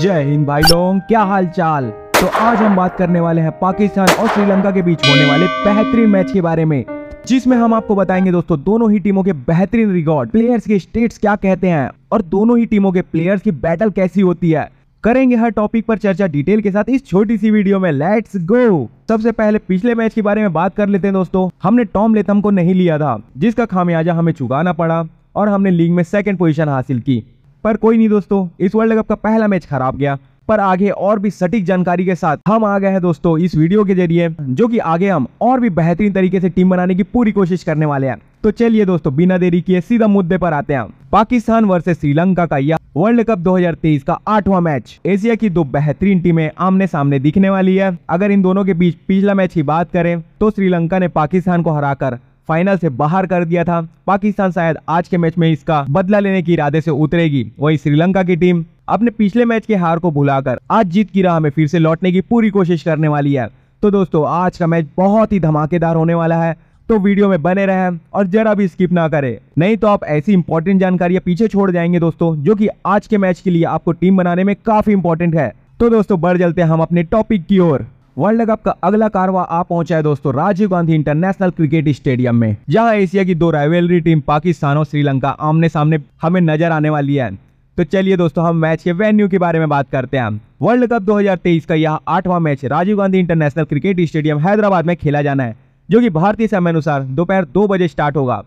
जय हिंद भाई लोग क्या हाल चाल तो आज हम बात करने वाले हैं पाकिस्तान और श्रीलंका के बीच होने वाले बेहतरीन मैच के बारे में जिसमें हम आपको बताएंगे दोस्तों दोनों ही टीमों के बेहतरीन रिकॉर्ड प्लेयर्स के स्टेट्स क्या कहते हैं और दोनों ही टीमों के प्लेयर्स की बैटल कैसी होती है करेंगे हर टॉपिक पर चर्चा डिटेल के साथ इस छोटी सी वीडियो में लेट्स गो सबसे पहले पिछले मैच के बारे में बात कर लेते हैं दोस्तों हमने टॉम लेथम को नहीं लिया था जिसका खामियाजा हमें चुकाना पड़ा और हमने लीग में सेकंड पोजीशन हासिल की पर कोई नहीं दोस्तों इस वर्ल्ड कप का पहला मैच खराब गया पर आगे और भी सटीक जानकारी के साथ हम आ गए हैं दोस्तों इस वीडियो के जरिए जो कि आगे हम और भी बेहतरीन तरीके से टीम बनाने की पूरी कोशिश करने वाले हैं तो चलिए दोस्तों बिना देरी किए सीधा मुद्दे पर आते हैं पाकिस्तान वर्सेस श्रीलंका का यह वर्ल्ड कप 2023 का आठवां मैच एशिया की दो बेहतरीन टीमें आमने सामने दिखने वाली है अगर इन दोनों के बीच पिछला मैच की बात करें तो श्रीलंका ने पाकिस्तान को हराकर फाइनल से बाहर कर दिया था पाकिस्तान शायद आज के मैच में इसका बदला लेने के इरादे से उतरेगी वही श्रीलंका की टीम अपने पिछले मैच के हार को भुलाकर आज जीत की राह में फिर से लौटने की पूरी कोशिश करने वाली है तो दोस्तों आज का मैच बहुत ही धमाकेदार होने वाला है तो वीडियो में बने रहें और जरा भी स्किप ना करें नहीं तो आप ऐसी इंपॉर्टेंट जानकारियां पीछे छोड़ जाएंगे दोस्तों जो कि आज के मैच के लिए आपको टीम बनाने में काफी इंपॉर्टेंट है तो दोस्तों बढ़ चलते हम अपने टॉपिक की ओर वर्ल्ड कप का अगला कारवा आ पहुंचा है दोस्तों Rajiv Gandhi international cricket stadium में जहां एशिया की दो राइवलरी टीम पाकिस्तान और श्रीलंका आमने सामने हमें नजर आने वाली है तो चलिए दोस्तों हम मैच के वेन्यू के बारे में बात करते हैं वर्ल्ड कप 2023 का यह आठवां match Rajiv Gandhi international cricket stadium Hyderabad में खेला जाना है जो की भारतीय समय अनुसार दोपहर दो बजे स्टार्ट होगा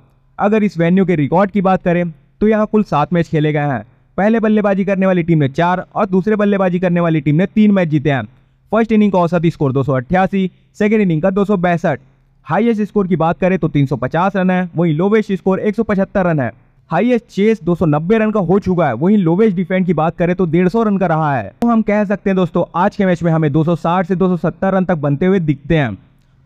अगर इस वेन्यू के रिकॉर्ड की बात करें तो यहाँ कुल सात मैच खेले गए हैं पहले बल्लेबाजी करने वाली टीम ने चार और दूसरे बल्लेबाजी करने वाली टीम ने तीन मैच जीते हैं फर्स्ट इनिंग का औसत स्कोर दो सौ सेकेंड इनिंग का दो सौ बैसठ हाइएस्ट स्कोर की बात करें तो 350 रन है वहीं लोवेस्ट स्कोर 175 रन है हाईएस्ट चेस 290 रन का हो चुका है वहीं लोवेस्ट डिफेंड की बात करें तो 150 रन का रहा है तो हम कह सकते हैं दोस्तों आज के मैच में हमें 260 से 270 रन तक बनते हुए दिखते हैं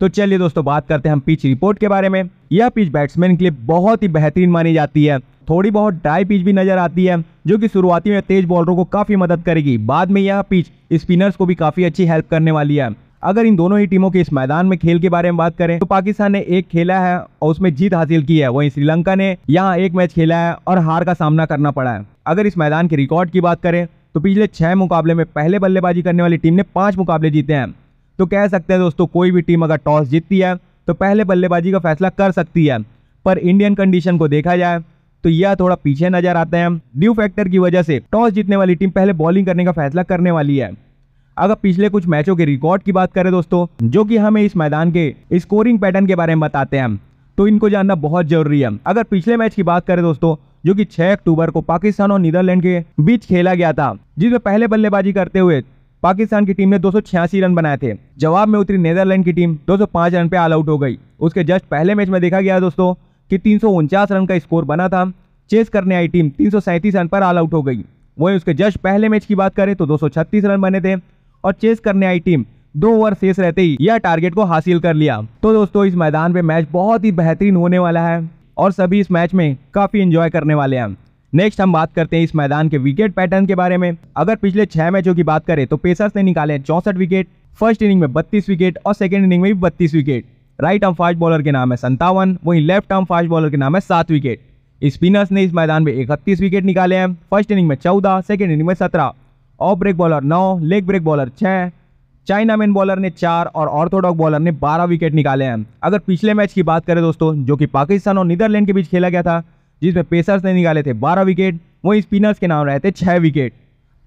तो चलिए दोस्तों बात करते हैं हम पिच रिपोर्ट के बारे में यह पिच बैट्समैन के लिए बहुत ही बेहतरीन मानी जाती है थोड़ी बहुत ड्राई पिच भी नजर आती है जो कि शुरुआती में तेज बॉलरों को काफी मदद करेगी बाद में यह पिच स्पिनर्स को भी काफी अच्छी हेल्प करने वाली है अगर इन दोनों ही टीमों के इस मैदान में खेल के बारे में बात करें तो पाकिस्तान ने एक खेला है और उसमें जीत हासिल की है वहीं श्रीलंका ने यहाँ एक मैच खेला है और हार का सामना करना पड़ा है अगर इस मैदान के रिकॉर्ड की बात करें तो पिछले छह मुकाबले में पहले बल्लेबाजी करने वाली टीम ने पांच मुकाबले जीते हैं तो कह सकते हैं दोस्तों कोई भी टीम अगर टॉस जीतती है तो पहले बल्लेबाजी का फैसला कर सकती है पर इंडियन कंडीशन को देखा जाए तो यह थोड़ा पीछे नजर आते हैं ड्यू फैक्टर की वजह से टॉस जीतने वाली टीम पहले बॉलिंग करने का फैसला करने वाली है अगर पिछले कुछ मैचों के रिकॉर्ड की बात करें दोस्तों जो कि हमें इस मैदान के स्कोरिंग पैटर्न के बारे में बताते हैं तो इनको जानना बहुत जरूरी है अगर पिछले मैच की बात करें दोस्तों जो कि 6 अक्टूबर को पाकिस्तान और नीदरलैंड के बीच खेला गया था जिसमें पहले बल्लेबाजी करते हुए पाकिस्तान की टीम ने दो रन बनाए थे जवाब में उतरी नेदरलैंड की टीम दो रन पे ऑल आउट हो गई उसके जस्ट पहले मैच में देखा गया दोस्तों कि तीन रन का स्कोर बना था चेस करने आई टीम तीन रन पर ऑल आउट हो गई वहीं उसके जस्ट पहले मैच की बात करें तो दो रन बने थे और चेस करने आई टीम दो ओवर शेष रहते ही यह टारगेट को हासिल कर लिया तो दोस्तों इस मैदान पे मैच बहुत ही बेहतरीन होने वाला है और सभी इस मैच में काफ़ी इंजॉय करने वाले हैं नेक्स्ट हम बात करते हैं इस मैदान के विकेट पैटर्न के बारे में अगर पिछले छह मैचों की बात करें तो पेसर्स ने निकाले चौसठ विकेट फर्स्ट इनिंग में बत्तीस विकेट और सेकेंड इनिंग में भी बत्तीस wicket right arm fast bowler के नाम है संतावन वहीं लेफ्ट आर्म फास्ट बॉलर के नाम है सात विकेट स्पिनर्स ने इस मैदान में इकतीस विकेट निकाले हैं फर्स्ट इनिंग में चौदह सेकेंड इनिंग में सत्रह ऑफ ब्रेक बॉलर नौ लेग ब्रेक बॉलर छः चाइना मैन बॉलर ने चार और ऑर्थोडॉक्स बॉलर ने बारह विकेट निकाले हैं अगर पिछले मैच की बात करें दोस्तों जो कि पाकिस्तान और नीदरलैंड के बीच खेला गया था जिसमें पेसर्स ने निकाले थे बारह विकेट वहीं स्पिनर्स के नाम रहे थे छः विकेट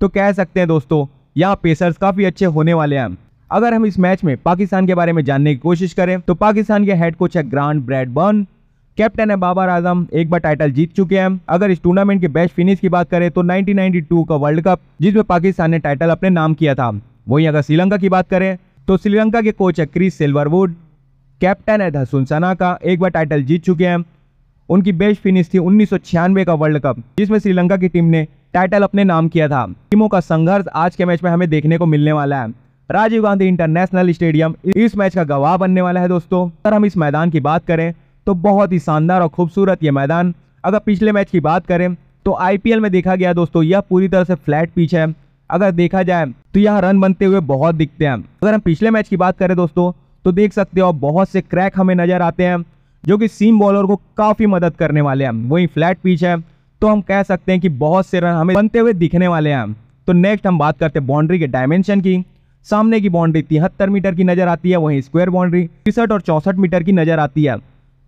तो कह सकते हैं दोस्तों यहाँ पेसर्स काफ़ी अच्छे होने वाले हैं अगर हम इस मैच में पाकिस्तान के बारे में जानने की कोशिश करें तो पाकिस्तान के हेड कोच है ग्रांड ब्रेडबर्न कैप्टन है बाबर आजम एक बार टाइटल जीत चुके हैं अगर इस टूर्नामेंट के बेस्ट फिनिश की बात करें तो 1992 का वर्ल्ड कप जिसमें पाकिस्तान ने टाइटल अपने नाम किया था वहीं अगर श्रीलंका की बात करें तो श्रीलंका के कोच है क्रिस सिल्वरवुड कैप्टन है धसुन सना का एक बार टाइटल जीत चुके हैं उनकी बेस्ट फिनिश थी उन्नीस का वर्ल्ड कप जिसमें श्रीलंका की टीम ने टाइटल अपने नाम किया था टीमों का संघर्ष आज के मैच में हमें देखने को मिलने वाला है राजीव गांधी इंटरनेशनल स्टेडियम इस मैच का गवाह बनने वाला है दोस्तों अगर हम इस मैदान की बात करें तो बहुत ही शानदार और खूबसूरत ये मैदान अगर पिछले मैच की बात करें तो आईपीएल में देखा गया दोस्तों यह पूरी तरह से फ्लैट पिच है अगर देखा जाए तो यह रन बनते हुए बहुत दिखते हैं अगर हम पिछले मैच की बात करें दोस्तों तो देख सकते हो बहुत से क्रैक हमें नजर आते हैं जो कि सीम बॉलर को काफ़ी मदद करने वाले हैं वहीं फ्लैट पिच है तो हम कह सकते हैं कि बहुत से रन हमें बनते हुए दिखने वाले हैं तो नेक्स्ट हम बात करते हैं बाउंड्री के डायमेंशन की सामने की बाउंड्री तिहत्तर मीटर की नज़र आती है वहीं स्क्वायर बाउंड्री तिरसठ और चौंसठ मीटर की नज़र आती है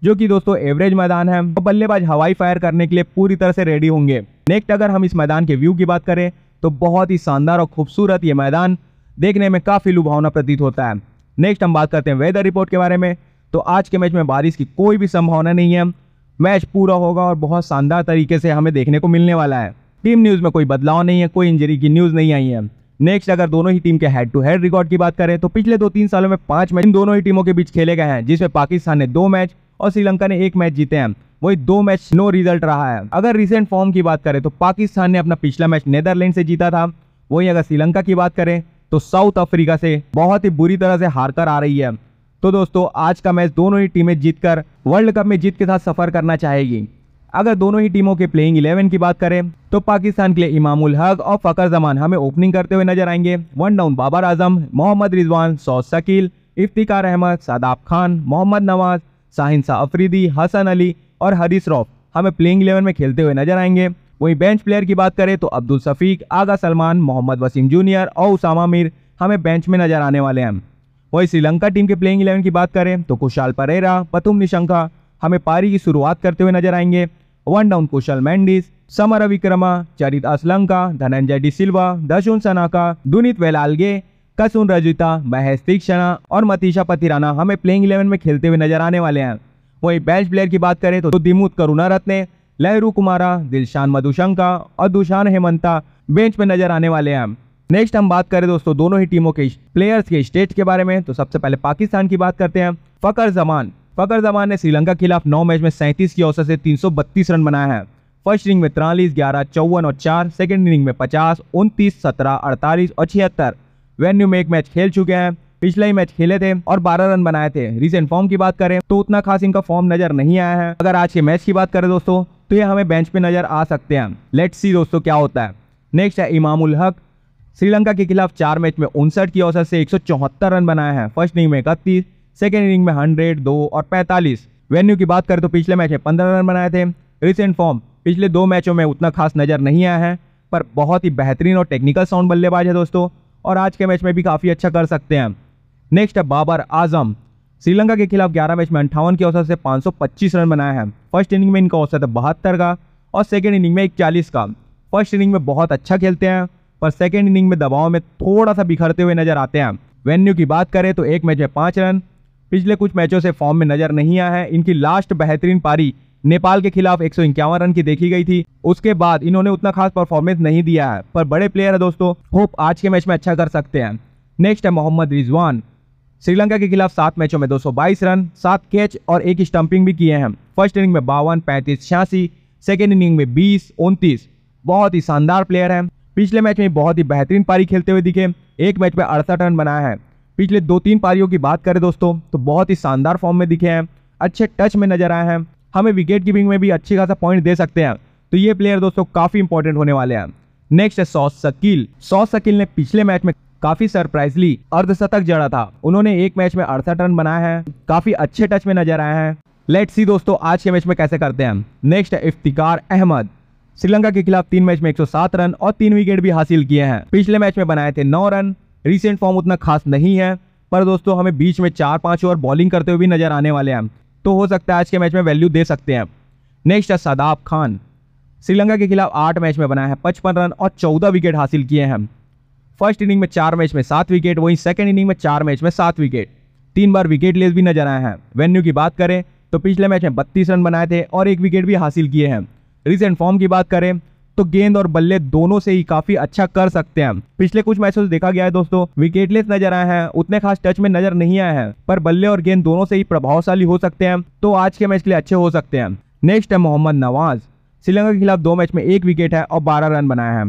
जो कि दोस्तों एवरेज मैदान है तो बल्लेबाज हवाई फायर करने के लिए पूरी तरह से रेडी होंगे नेक्स्ट अगर हम इस मैदान के व्यू की बात करें तो बहुत ही शानदार और खूबसूरत ये मैदान देखने में काफ़ी लुभावना प्रतीत होता है नेक्स्ट हम बात करते हैं वेदर रिपोर्ट के बारे में तो आज के मैच में बारिश की कोई भी संभावना नहीं है मैच पूरा होगा और बहुत शानदार तरीके से हमें देखने को मिलने वाला है टीम न्यूज़ में कोई बदलाव नहीं है कोई इंजरी की न्यूज़ नहीं आई है नेक्स्ट अगर दोनों ही टीम के हेड टू हेड रिकॉर्ड की बात करें तो पिछले दो तीन सालों में पांच मैच इन दोनों ही टीमों के बीच खेले गए हैं जिसमें पाकिस्तान ने दो मैच और श्रीलंका ने एक मैच जीते हैं वही दो मैच नो रिजल्ट रहा है अगर रिसेंट फॉर्म की बात करें तो पाकिस्तान ने अपना पिछला मैच नेदरलैंड से जीता था वही अगर श्रीलंका की बात करें तो साउथ अफ्रीका से बहुत ही बुरी तरह से हार आ रही है तो दोस्तों आज का मैच दोनों ही टीमें जीतकर वर्ल्ड कप में जीत के साथ सफर करना चाहेगी अगर दोनों ही टीमों के प्लेइंग 11 की बात करें तो पाकिस्तान के लिए इमामुल हक और फ़कर जमान हमें ओपनिंग करते हुए नजर आएंगे वन डाउन बाबर आजम मोहम्मद रिजवान सौ शकील इफ्तिकार अहमद सादाब खान मोहम्मद नवाज साहिन अफरीदी हसन अली और हरीश रॉफ हमें प्लेइंग इलेवन में खेलते हुए नजर आएंगे वहीं बेंच प्लेयर की बात करें तो अब्दुल शफीक आगा सलमान मोहम्मद वसीम जूनियर और उसामा मीर हमें बेंच में नजर आने वाले हैं वही श्रीलंका टीम के प्लेइंग इलेवन की बात करें तो कुशाल परेरा पतुम निशंका हमें पारी की शुरुआत करते हुए नजर आएंगे one down Kusal Mendis Samarawickrama Charith Asalanka Dhananjaya Silva Dasun Shanaka Dunith Wellalage Kasun Rajitha Maheesh Theekshana और मतीशा पतिराना हमें प्लेइंग इलेवन में खेलते हुए नजर आने वाले हैं वही बेंच प्लेयर की बात करें तो दिमुत करुणा रत्ने लहरू कुमारा दिलशान मधुशंका और दुशान हेमंता बेंच पर नजर आने वाले हैं नेक्स्ट हम बात करें दोस्तों दोनों ही टीमों के प्लेयर्स के स्टेट के बारे में तो सबसे पहले पाकिस्तान की बात करते हैं फकर जमान फकर जमान ने श्रीलंका के खिलाफ नौ मैच में सैंतीस की औसत से तीन रन बनाया है फर्स्ट इनिंग में तिरालीस ग्यारह चौवन और चार सेकेंड इनिंग में पचास उनतीस सत्रह अड़तालीस और छिहत्तर वेन्यू में एक मैच खेल चुके हैं पिछले ही मैच खेले थे और 12 रन बनाए थे रिसेंट फॉर्म की बात करें तो उतना खास इनका फॉर्म नजर नहीं आया है अगर आज के मैच की बात करें दोस्तों तो ये हमें बेंच पे नजर आ सकते हैं लेट्स सी दोस्तों क्या होता है नेक्स्ट है इमामुल हक श्रीलंका के खिलाफ चार मैच में उनसठ की औसत से एक रन बनाए हैं फर्स्ट इनिंग में इकतीस सेकेंड इनिंग में हंड्रेड दो और पैंतालीस वेन्यू की बात करें तो पिछले मैच में पंद्रह रन बनाए थे रिसेंट फॉर्म पिछले दो मैचों में उतना खास नज़र नहीं आया है पर बहुत ही बेहतरीन और टेक्निकल साउंड बल्लेबाज है दोस्तों और आज के मैच में भी काफ़ी अच्छा कर सकते हैं नेक्स्ट है बाबर आजम श्रीलंका के खिलाफ 11 मैच में अंठावन की औसत से 525 रन बनाए हैं फर्स्ट इनिंग में इनका औसत है बहत्तर का और सेकेंड इनिंग में इकचालीस का फर्स्ट इनिंग में बहुत अच्छा खेलते हैं पर सेकेंड इनिंग में दबाव में थोड़ा सा बिखरते हुए नजर आते हैं वेन्यू की बात करें तो एक मैच में पाँच रन पिछले कुछ मैचों से फॉर्म में नजर नहीं आया है इनकी लास्ट बेहतरीन पारी नेपाल के खिलाफ एक रन की देखी गई थी उसके बाद इन्होंने उतना खास परफॉर्मेंस नहीं दिया है पर बड़े प्लेयर है दोस्तों होप आज के मैच में अच्छा कर सकते हैं नेक्स्ट है मोहम्मद रिजवान श्रीलंका के खिलाफ सात मैचों में 222 रन सात कैच और एक स्टंपिंग भी किए हैं फर्स्ट इनिंग में बावन पैंतीस छियासी सेकेंड इनिंग में बीस उनतीस बहुत ही शानदार प्लेयर हैं पिछले मैच में बहुत ही बेहतरीन पारी खेलते हुए दिखे एक मैच में अड़सठ रन बनाया है पिछले दो तीन पारियों की बात करें दोस्तों तो बहुत ही शानदार फॉर्म में दिखे हैं अच्छे टच में नजर आए हैं हमें विकेट कीपिंग में भी अच्छी खासा पॉइंट दे सकते हैं तो ये प्लेयर दोस्तों काफ़ी इंपॉर्टेंट होने वाले हैं नेक्स्ट है सौस शकील सौ शकील ने पिछले मैच में काफी सरप्राइजली अर्धशतक जड़ा था उन्होंने एक मैच में अड़सठ रन बनाया है काफी अच्छे टच में नजर आए हैं लेट सी दोस्तों आज के मैच में कैसे करते हैं नेक्स्ट है इफ्तिकार अहमद श्रीलंका के खिलाफ तीन मैच में 107 रन और तीन विकेट भी हासिल किए हैं पिछले मैच में बनाए थे नौ रन रिसेंट फॉर्म उतना खास नहीं है पर दोस्तों हमें बीच में चार पाँच ओवर बॉलिंग करते हुए भी नजर आने वाले हैं तो हो सकता है आज के मैच में वैल्यू दे सकते हैं नेक्स्ट है सदाब खान श्रीलंका के खिलाफ आठ मैच में बनाए हैं पचपन रन और चौदह विकेट हासिल किए हैं फर्स्ट इनिंग में चार मैच में सात विकेट वहीं सेकेंड इनिंग में चार मैच में सात विकेट तीन बार विकेट लेस भी नजर आए हैं वेन्यू की बात करें तो पिछले मैच में बत्तीस रन बनाए थे और एक विकेट भी हासिल किए हैं रिसेंट फॉर्म की बात करें तो गेंद और बल्ले दोनों से ही काफी अच्छा कर सकते हैं पिछले कुछ मैचों से देखा गया है दोस्तों विकेटलेस नजर आए हैं उतने खास टच में नजर नहीं आए हैं पर बल्ले और गेंद दोनों से ही प्रभावशाली हो सकते हैं तो आज के मैच के लिए अच्छे हो सकते हैं नेक्स्ट है मोहम्मद नवाज श्रीलंका के खिलाफ दो मैच में एक विकेट है और बारह रन बनाए हैं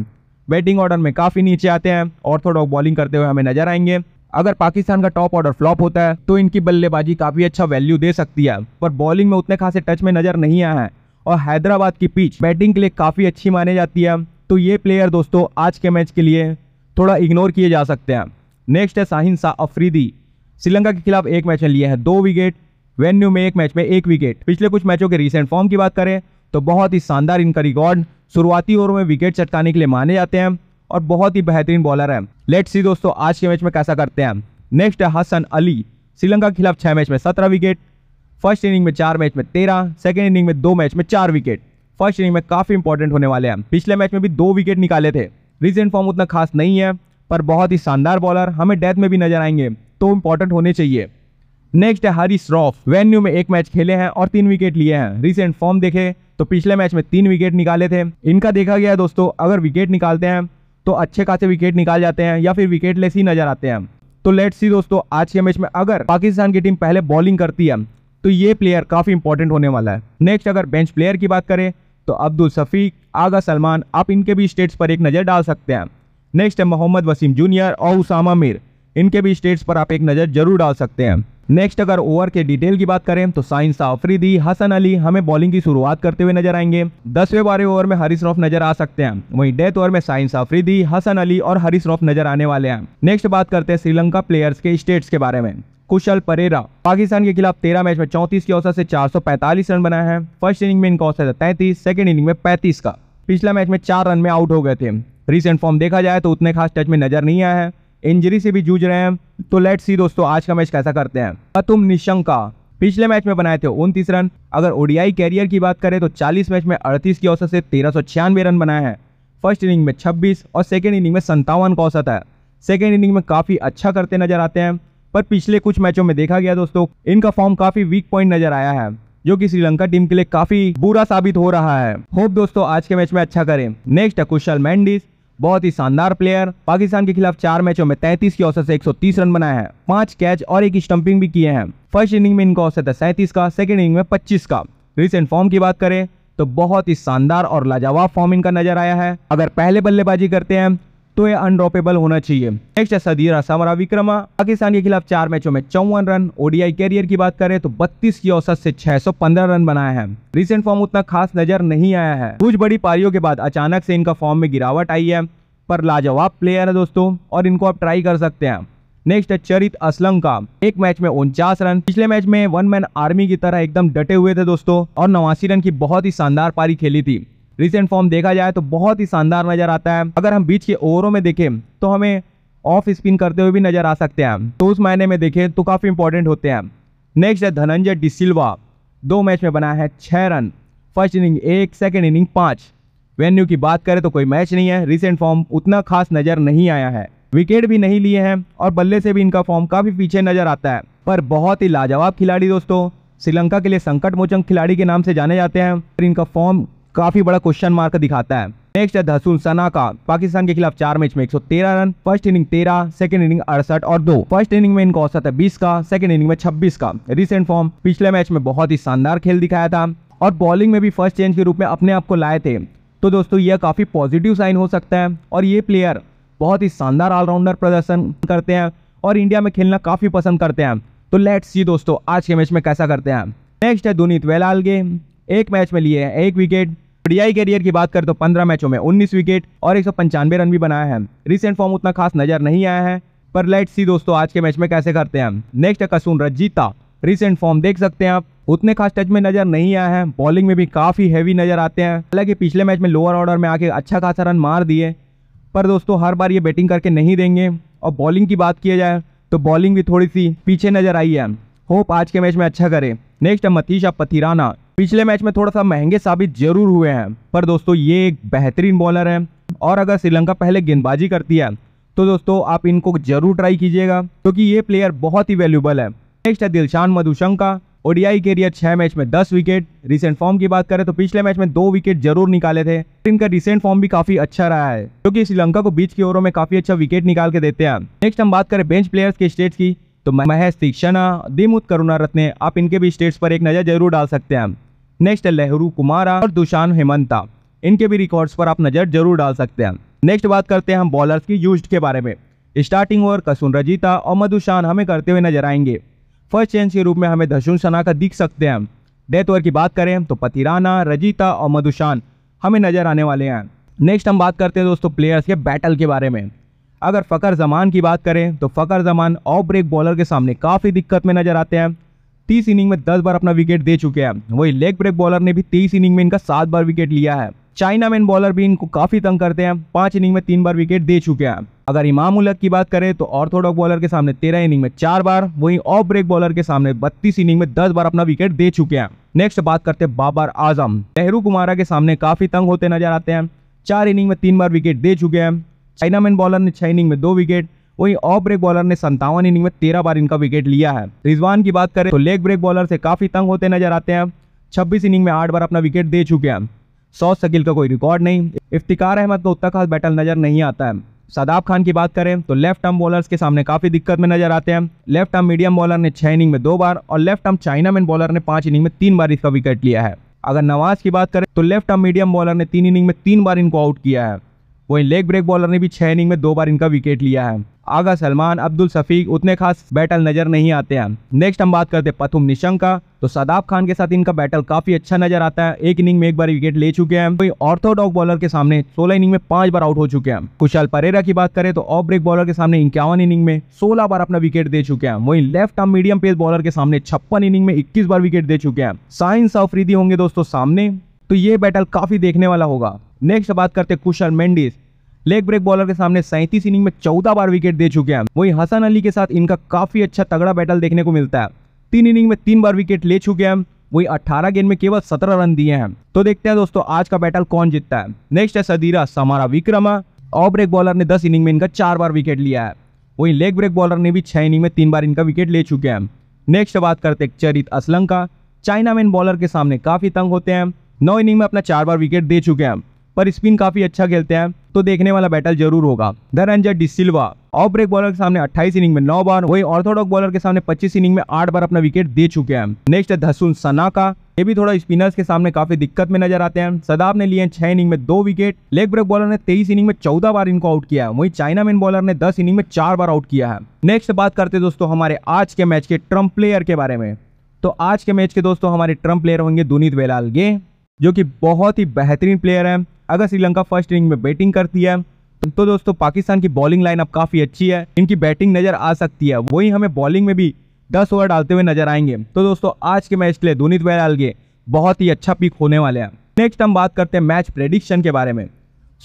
बैटिंग ऑर्डर में काफी नीचे आते हैं ऑर्थोडॉक बॉलिंग करते हुए हमें नजर आएंगे अगर पाकिस्तान का टॉप ऑर्डर फ्लॉप होता है तो इनकी बल्लेबाजी काफी अच्छा वैल्यू दे सकती है पर बॉलिंग में उतने खासे टच में नजर नहीं आए हैं और हैदराबाद की पिच बैटिंग के लिए काफ़ी अच्छी मानी जाती है तो ये प्लेयर दोस्तों आज के मैच के लिए थोड़ा इग्नोर किए जा सकते हैं नेक्स्ट है साहिन शाह अफरीदी श्रीलंका के खिलाफ एक मैच में लिए हैं दो विकेट वेन्यू में एक मैच में एक विकेट पिछले कुछ मैचों के रिसेंट फॉर्म की बात करें तो बहुत ही शानदार इनका रिकॉर्ड शुरुआती ओवर में विकेट चटकाने के लिए माने जाते हैं और बहुत ही बेहतरीन बॉलर है लेट सी दोस्तों आज के मैच में कैसा करते हैं नेक्स्ट है हसन अली श्रीलंका के खिलाफ छह मैच में सत्रह विकेट फर्स्ट इनिंग में चार मैच में तेरह सेकेंड इनिंग में दो मैच में चार विकेट फर्स्ट इनिंग में काफ़ी इंपॉर्टेंट होने वाले हैं पिछले मैच में भी दो विकेट निकाले थे रिसेंट फॉर्म उतना खास नहीं है पर बहुत ही शानदार बॉलर हमें डेथ में भी नजर आएंगे तो इंपॉर्टेंट होने चाहिए नेक्स्ट है हरी श्रॉफ वेन्यू में एक मैच खेले हैं और तीन विकेट लिए हैं रिसेंट फॉर्म देखे तो पिछले मैच में तीन विकेट निकाले थे इनका देखा गया है दोस्तों अगर विकेट निकालते हैं तो अच्छे खासे विकेट निकाल जाते हैं या फिर विकेट लेस ही नजर आते हैं तो लेट्स सी दोस्तों आज के मैच में अगर पाकिस्तान की टीम पहले बॉलिंग करती है तो ये प्लेयर काफ़ी इंपॉर्टेंट होने वाला है नेक्स्ट अगर बेंच प्लेयर की बात करें तो अब्दुल शफीक आगा सलमान आप इनके भी स्टेट्स पर एक नज़र डाल सकते हैं नेक्स्ट है मोहम्मद वसीम जूनियर और उसामा मीर इनके भी स्टेट्स पर आप एक नज़र जरूर डाल सकते हैं नेक्स्ट अगर ओवर के डिटेल की बात करें तो साइन अफरीदी हसन अली हमें बॉलिंग की शुरुआत करते हुए नजर आएंगे दसवें बारे ओवर में हरी श्रॉफ नजर आ सकते हैं वहीं डेथ ओवर में साइन अफरीदी हसन अली और हरी श्रॉफ नजर आने वाले हैं नेक्स्ट बात करते हैं श्रीलंका प्लेयर्स के स्टेट्स के बारे में कुशल परेरा पाकिस्तान के खिलाफ तेरह मैच में चौंतीस की औसत से 445 रन बनाए हैं फर्स्ट इनिंग में इनका औसत है तैंतीस सेकेंड इनिंग में पैंतीस का पिछला मैच में चार रन में आउट हो गए थे रिसेंट फॉर्म देखा जाए तो उतने खास टच में नजर नहीं आया है इंजरी से भी जूझ रहे हैं तो लेट सी दोस्तों आज का मैच कैसा करते हैं अतुम निशंका पिछले मैच में बनाए थे उनतीस रन अगर ओडीआई कैरियर की बात करें तो 40 मैच में 38 की औसत से तेरह रन बनाए हैं फर्स्ट इनिंग में 26 और सेकेंड इनिंग में संतावन का औसत है सेकेंड इनिंग में काफ़ी अच्छा करते नजर आते हैं पर पिछले कुछ मैचों में देखा गया दोस्तों इनका फॉर्म काफी वीक पॉइंट नजर आया है जो कि श्रीलंका टीम के लिए काफी बुरा साबित हो रहा है होप दोस्तों आज के मैच में अच्छा करें नेक्स्ट है कुशल मैंडिस बहुत ही शानदार प्लेयर पाकिस्तान के खिलाफ चार मैचों में 33 की औसत से 130 रन बनाए हैं पांच कैच और एक स्टंपिंग भी किए हैं फर्स्ट इनिंग में इनका औसत है सैंतीस का सेकेंड इनिंग में पच्चीस का रिसेंट फॉर्म की बात करें तो बहुत ही शानदार और लाजवाब फॉर्म इनका नजर आया है अगर पहले बल्लेबाजी करते हैं तो ये अनड्रॉपेबल होना चाहिए नेक्स्ट है सदीरा समरा विक्रमा पाकिस्तान के खिलाफ चार मैचों में चौवन रन ओडीआई कैरियर की बात करें तो बत्तीस की औसत से 615 रन बनाए हैं रिसेंट फॉर्म उतना खास नजर नहीं आया है कुछ बड़ी पारियों के बाद अचानक से इनका फॉर्म में गिरावट आई है पर लाजवाब प्लेयर है दोस्तों और इनको आप ट्राई कर सकते हैं नेक्स्ट है चरित असलम का एक मैच में उनचास रन पिछले मैच में वन मैन आर्मी की तरह एकदम डटे हुए थे दोस्तों और नवासी रन की बहुत ही शानदार पारी खेली थी रिसेंट फॉर्म देखा जाए तो बहुत ही शानदार नजर आता है अगर हम बीच के ओवरों में देखें तो हमें ऑफ स्पिन करते हुए भी नजर आ सकते हैं तो उस मायने में देखें तो काफ़ी इंपॉर्टेंट होते हैं नेक्स्ट है धनंजय डिसिल्वा दो मैच में बनाया है छः रन फर्स्ट इनिंग एक सेकेंड इनिंग पांच वेन्यू की बात करें तो कोई मैच नहीं है रिसेंट फॉर्म उतना खास नज़र नहीं आया है विकेट भी नहीं लिए हैं और बल्ले से भी इनका फॉर्म काफ़ी पीछे नज़र आता है पर बहुत ही लाजवाब खिलाड़ी दोस्तों श्रीलंका के लिए संकट मोचन खिलाड़ी के नाम से जाने जाते हैं पर इनका फॉर्म काफी बड़ा क्वेश्चन मार्क दिखाता है नेक्स्ट है धसुन सना का पाकिस्तान के खिलाफ चार मैच में 113 run first inning 13 second inning अड़सठ और दो फर्स्ट इनिंग में इनका औसत है 20 का सेकंड इनिंग में 26 का रिसेंट फॉर्म पिछले मैच में बहुत ही शानदार खेल दिखाया था और बॉलिंग में भी फर्स्ट चेंज के रूप में अपने आप को लाए थे तो दोस्तों यह काफ़ी पॉजिटिव साइन हो सकता है और ये प्लेयर बहुत ही शानदार ऑलराउंडर प्रदर्शन करते हैं और इंडिया में खेलना काफ़ी पसंद करते हैं तो लेट्स सी दोस्तों आज के मैच में कैसा करते हैं नेक्स्ट है दुनीत वेलाल गेम एक मैच में लिए हैं एक विकेट डीआई कैरियर की बात करें तो पंद्रह मैचों में उन्नीस विकेट और एक रन भी बनाया है रिसेंट फॉर्म उतना खास नजर नहीं आया है पर लेट सी दोस्तों आज के मैच में कैसे करते हैं नेक्स्ट कसून रजीता रिसेंट फॉर्म देख सकते हैं आप उतने खास टच में नजर नहीं आया है बॉलिंग में भी काफी हैवी नजर आते हैं हालांकि पिछले मैच में लोअर ऑर्डर में आके अच्छा खासा रन मार दिए पर दोस्तों हर बार ये बैटिंग करके नहीं देंगे और बॉलिंग की बात किया जाए तो बॉलिंग भी थोड़ी सी पीछे नजर आई है होप आज के मैच में अच्छा करे नेक्स्ट है मतीशा पथिराना पिछले मैच में थोड़ा सा महंगे साबित जरूर हुए हैं पर दोस्तों ये एक बेहतरीन बॉलर है और अगर श्रीलंका पहले गेंदबाजी करती है तो दोस्तों आप इनको जरूर ट्राई कीजिएगा क्योंकि ये प्लेयर बहुत ही वैल्यूबल है नेक्स्ट है दिलशान मधुशंका ओडीआई लिए छह मैच में दस विकेट रिसेंट फॉर्म की बात करें तो पिछले मैच में दो विकेट जरूर निकाले थे इनका रिसेंट फॉर्म भी काफी अच्छा रहा है क्योंकि श्रीलंका को बीच के ओवरों में काफी अच्छा विकेट निकाल के देते हैं नेक्स्ट हम बात करें बेंच प्लेयर्स के स्टेट्स की तो महेश तीक्षणा दिमुत करुणा रत्ने आप इनके भी स्टेट्स पर एक नजर जरूर डाल सकते हैं नेक्स्ट है कुमारा और दुशान हेमंता इनके भी रिकॉर्ड्स पर आप नज़र जरूर डाल सकते हैं नेक्स्ट बात करते हैं हम बॉलर्स की यूज के बारे में स्टार्टिंग ओवर कसुन रजीता और मधुशान हमें करते हुए नजर आएंगे फर्स्ट चेंज के रूप में हमें शना का दिख सकते हैं डेथ ओवर की बात करें तो पतिराना रजीता और मधुशान हमें नज़र आने वाले हैं नेक्स्ट हम बात करते हैं दोस्तों प्लेयर्स के बैटल के बारे में अगर फ़कर जमान की बात करें तो Fakhar Zaman off break bowler के सामने काफ़ी दिक्कत में नज़र आते हैं तीस इनिंग में दस बार अपना विकेट दे चुके हैं वही लेग ब्रेक बॉलर ने भी तेईस इनिंग में इनका सात बार विकेट लिया है चाइना मैन बॉलर भी इनको काफी तंग करते हैं पांच इनिंग में तीन बार विकेट दे चुके हैं अगर इमाम उलक की बात करें तो ऑर्थोडॉक बॉलर के सामने तेरह इनिंग में चार बार वहीं ऑफ ब्रेक बॉलर के सामने बत्तीस इनिंग में दस बार अपना विकेट दे चुके हैं नेक्स्ट बात करते हैं बाबर आजम नेहरू कुमारा के सामने काफी तंग होते नजर आते हैं चार इनिंग में तीन बार विकेट दे चुके हैं चाइना मैन बॉलर ने छह इनिंग में दो विकेट वहीं ऑफ ब्रेक बॉलर ने संतावन इनिंग में तेरह बार इनका विकेट लिया है रिजवान की बात करें तो लेग ब्रेक बॉलर से काफी तंग होते नजर आते हैं छब्बीस इनिंग में आठ बार अपना विकेट दे चुके हैं सौ सकील का कोई रिकॉर्ड नहीं इफ्तिकार अहमद का उतना खास बैटल नजर नहीं आता है सादाब खान की बात करें तो लेफ्ट आर्म बॉलर्स के सामने काफी दिक्कत में नजर आते हैं लेफ्ट आर्म मीडियम बॉलर ने छह इनिंग में दो बार और लेफ्ट आर्म चाइनामैन बॉलर ने पांच इनिंग में तीन बार इसका विकेट लिया है अगर नवाज की बात करें तो लेफ्ट आर्म मीडियम बॉलर ने तीन इनिंग में तीन बार इनको आउट किया है वहीं लेग ब्रेक बॉलर ने भी छह इनिंग में दो बार इनका विकेट लिया है आगा सलमान अब्दुल सफीक उतने खास बैटल नजर नहीं आते हैं नेक्स्ट हम बात करते हैं पथुम निशंक का तो सदाब खान के साथ इनका बैटल काफी अच्छा नजर आता है एक इनिंग में एक बार विकेट ले चुके हैं वही ऑर्थोडॉक्स बॉलर के सामने 16 इनिंग में पांच बार आउट हो चुके हैं कुशाल परेरा की बात करें तो ऑफ ब्रेक बॉलर के सामने इक्यावन इनिंग में सोलह बार अपना विकेट दे चुके हैं वही left arm medium pace bowler के सामने छप्पन इनिंग में इक्कीस बार विकेट दे चुके हैं साइंस अफरीदी होंगे दोस्तों सामने तो ये बैटल काफी देखने वाला होगा नेक्स्ट बात करते हैं Kusal Mendis leg break bowler के सामने सैंतीस इनिंग में चौदह बार विकेट दे चुके हैं वहीं हसन अली के साथ इनका काफी अच्छा तगड़ा बैटल देखने को मिलता है तीन इनिंग में तीन बार विकेट ले चुके हैं वही 18 गेंद में केवल 17 रन दिए हैं तो देखते हैं दोस्तों आज का बैटल कौन जीतता है नेक्स्ट है Sadeera Samarawickrama off break bowler ने 10 इनिंग में इनका चार बार विकेट लिया है वहीं लेग ब्रेक बॉलर ने भी छह इनिंग में तीन बार इनका विकेट ले चुके हैं नेक्स्ट बात करते हैं चरित असलंग का चाइना बॉलर के सामने काफ़ी तंग होते हैं नौ इनिंग में अपना चार बार विकेट दे चुके हैं पर स्पिन काफ़ी अच्छा खेलते हैं तो देखने वाला बैटल जरूर होगा Dhananjaya de Silva off break bowler के सामने 28 इनिंग में 9 बार वही ऑर्थोडॉक्स बॉलर के सामने 25 इनिंग में 8 बार अपना विकेट दे चुके हैं नेक्स्ट है धसुन सना का ये भी थोड़ा स्पिनर्स के सामने काफी दिक्कत में नजर आते हैं सदाब ने लिए छह इनिंग में दो विकेट लेग ब्रेक बॉलर ने तेईस इनिंग में चौदह बार इनको आउट किया है वही चाइना मैन बॉलर ने दस इनिंग में चार बार आउट किया है नेक्स्ट बात करते दोस्तों हमारे आज के मैच के ट्रम्प प्लेयर के बारे में तो आज के मैच के दोस्तों हमारे ट्रम्प प्लेयर होंगे दुनित बेलाल गे जो कि बहुत ही बेहतरीन प्लेयर हैं अगर श्रीलंका फर्स्ट इनिंग में बैटिंग करती है तो दोस्तों पाकिस्तान की बॉलिंग लाइन अब काफ़ी अच्छी है इनकी बैटिंग नज़र आ सकती है वही हमें बॉलिंग में भी दस ओवर डालते हुए नजर आएंगे तो दोस्तों आज के मैच के लिए धोनी बहराल के बहुत ही अच्छा पिक होने वाले हैं नेक्स्ट हम बात करते हैं मैच प्रेडिक्शन के बारे में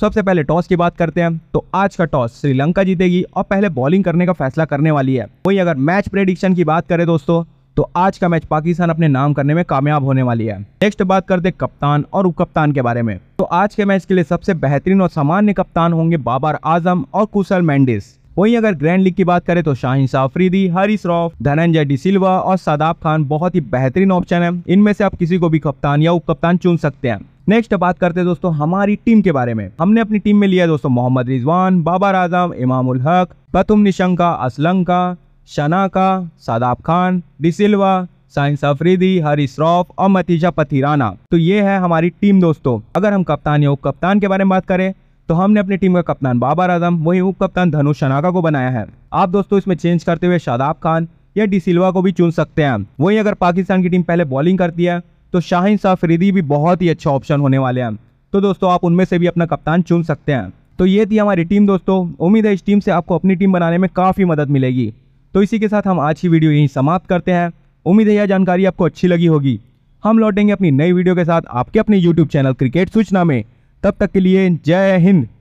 सबसे पहले टॉस की बात करते हैं तो आज का टॉस श्रीलंका जीतेगी और पहले बॉलिंग करने का फैसला करने वाली है वही अगर मैच प्रेडिक्शन की बात करें दोस्तों तो आज का मैच पाकिस्तान अपने नाम करने में कामयाब होने वाली है नेक्स्ट बात करते कप्तान और उप कप्तान के बारे में तो आज के मैच के लिए सबसे बेहतरीन और सामान्य कप्तान होंगे बाबर आजम और कुशल मैंडिस वहीं अगर ग्रैंड लीग की बात करें तो शाहिन साफरीदी हरी श्रॉफ धनंजय डी सिल्वा और सादाब खान बहुत ही बेहतरीन ऑप्शन है इनमें से आप किसी को भी कप्तान या उप कप्तान चुन सकते हैं नेक्स्ट बात करते हैं दोस्तों हमारी टीम के बारे में हमने अपनी टीम में लिया दोस्तों मोहम्मद रिजवान बाबर आजम इमामुल हक बतुम निशंका असलंका शनाका सादाब खान डिसिल्वा साइंस अफरीदी हरी श्रॉफ और मतीजा पथिराना तो ये है हमारी टीम दोस्तों अगर हम कप्तान या उप कप्तान के बारे में बात करें तो हमने अपनी टीम का कप्तान बाबर आजम वही उप कप्तान धनु शनाका को बनाया है आप दोस्तों इसमें चेंज करते हुए शादाब खान या डिसिल्वा को भी चुन सकते हैं वहीं अगर पाकिस्तान की टीम पहले बॉलिंग करती है तो शाहिन साफरीदी भी बहुत ही अच्छा ऑप्शन होने वाले हैं तो दोस्तों आप उनमें से भी अपना कप्तान चुन सकते हैं तो ये थी हमारी टीम दोस्तों उम्मीद है इस टीम से आपको अपनी टीम बनाने में काफ़ी मदद मिलेगी तो इसी के साथ हम आज की वीडियो यहीं समाप्त करते हैं उम्मीद है यह जानकारी आपको अच्छी लगी होगी हम लौटेंगे अपनी नई वीडियो के साथ आपके अपने यूट्यूब चैनल क्रिकेट सूचना में तब तक के लिए जय हिंद